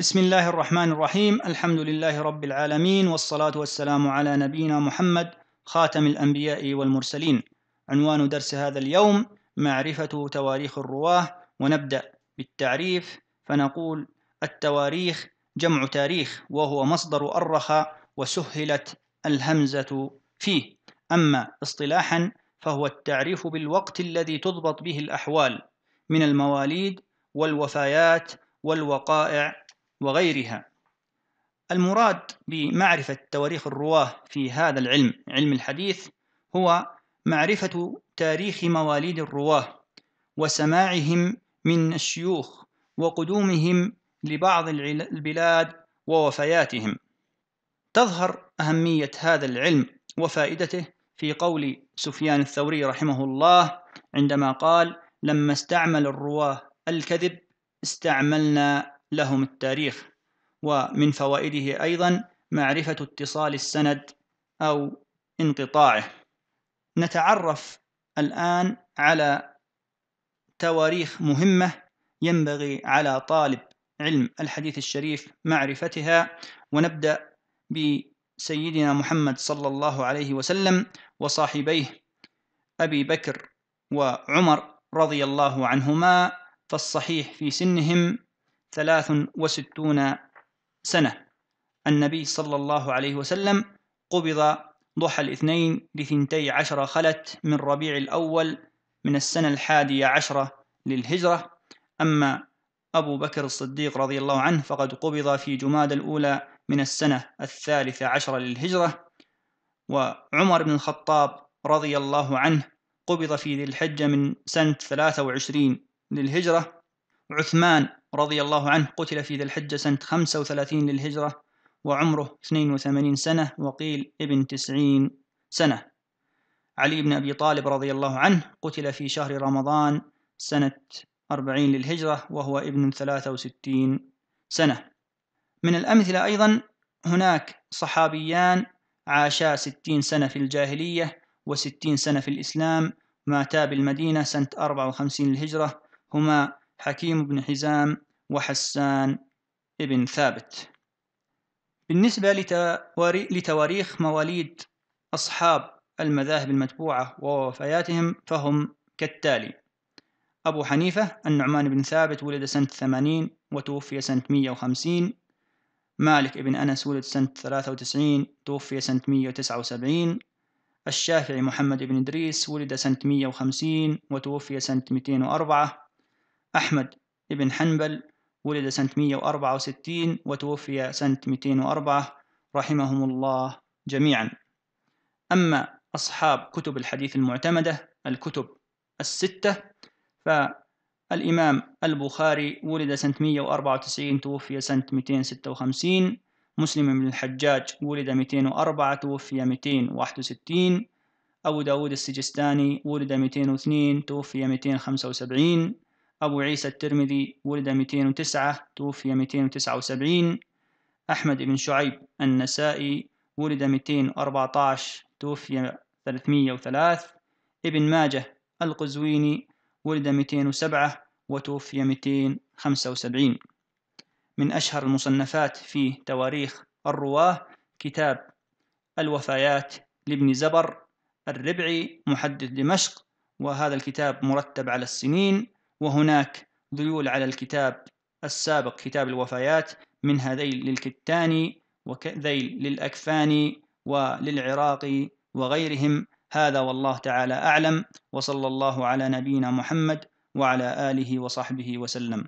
بسم الله الرحمن الرحيم الحمد لله رب العالمين والصلاة والسلام على نبينا محمد خاتم الأنبياء والمرسلين عنوان درس هذا اليوم معرفة تواريخ الرواه ونبدأ بالتعريف فنقول التواريخ جمع تاريخ وهو مصدر أرخ وسهلت الهمزة فيه أما اصطلاحا فهو التعريف بالوقت الذي تضبط به الأحوال من المواليد والوفيات والوقائع وغيرها المراد بمعرفة تواريخ الرواة في هذا العلم علم الحديث هو معرفة تاريخ مواليد الرواة وسماعهم من الشيوخ وقدومهم لبعض البلاد ووفياتهم تظهر أهمية هذا العلم وفائدته في قول سفيان الثوري رحمه الله عندما قال لما استعمل الرواة الكذب استعملنا لهم التاريخ ومن فوائده أيضا معرفة اتصال السند أو انقطاعه نتعرف الآن على تواريخ مهمة ينبغي على طالب علم الحديث الشريف معرفتها ونبدأ بسيدنا محمد صلى الله عليه وسلم وصاحبيه أبي بكر وعمر رضي الله عنهما فالصحيح في سنهم ثلاث وستون سنة النبي صلى الله عليه وسلم قبض ضحى الاثنين لثنتي عشر خلت من ربيع الأول من السنة الحادية عشرة للهجرة أما أبو بكر الصديق رضي الله عنه فقد قبض في جماد الأولى من السنة الثالثة عشرة للهجرة وعمر بن الخطاب رضي الله عنه قبض في ذي الحجة من سنة 23 للهجرة عثمان رضي الله عنه قتل في ذي الحجة سنة 35 للهجرة وعمره 82 سنة وقيل ابن 90 سنة علي بن أبي طالب رضي الله عنه قتل في شهر رمضان سنة 40 للهجرة وهو ابن 63 سنة من الأمثلة أيضا هناك صحابيان عاشا 60 سنة في الجاهلية و و60 سنة في الإسلام ماتا بالمدينة سنة 54 للهجرة هما حكيم بن حزام وحسان ابن ثابت بالنسبة لتواريخ مواليد أصحاب المذاهب المتبوعة ووفياتهم فهم كالتالي أبو حنيفة النعمان بن ثابت ولد سنة 80 وتوفي سنة 150 مالك بن أنس ولد سنة 93 توفي سنة 179 الشافعي محمد بن إدريس ولد سنة 150 وتوفي سنة 204 أحمد بن حنبل ولد سنة 164 وتوفي سنة 204 رحمهم الله جميعا أما أصحاب كتب الحديث المعتمدة الكتب الستة فالإمام البخاري ولد سنة 194 توفي سنة 256 مسلم بن الحجاج ولد 204 توفي 261 أبو داود السجستاني ولد 202 توفي 275 أبو عيسى الترمذي ولد 209 توفي 279 أحمد بن شعيب النسائي ولد 214 توفي 303 ابن ماجه القزويني ولد 207 وتوفي 275 من أشهر المصنفات في تواريخ الرواه كتاب الوفيات لابن زبر الربعي محدث دمشق وهذا الكتاب مرتب على السنين وهناك ذيول على الكتاب السابق كتاب الوفيات من هذيل للكتاني وذيل للأكفان وللعراقي وغيرهم هذا والله تعالى أعلم وصلى الله على نبينا محمد وعلى آله وصحبه وسلم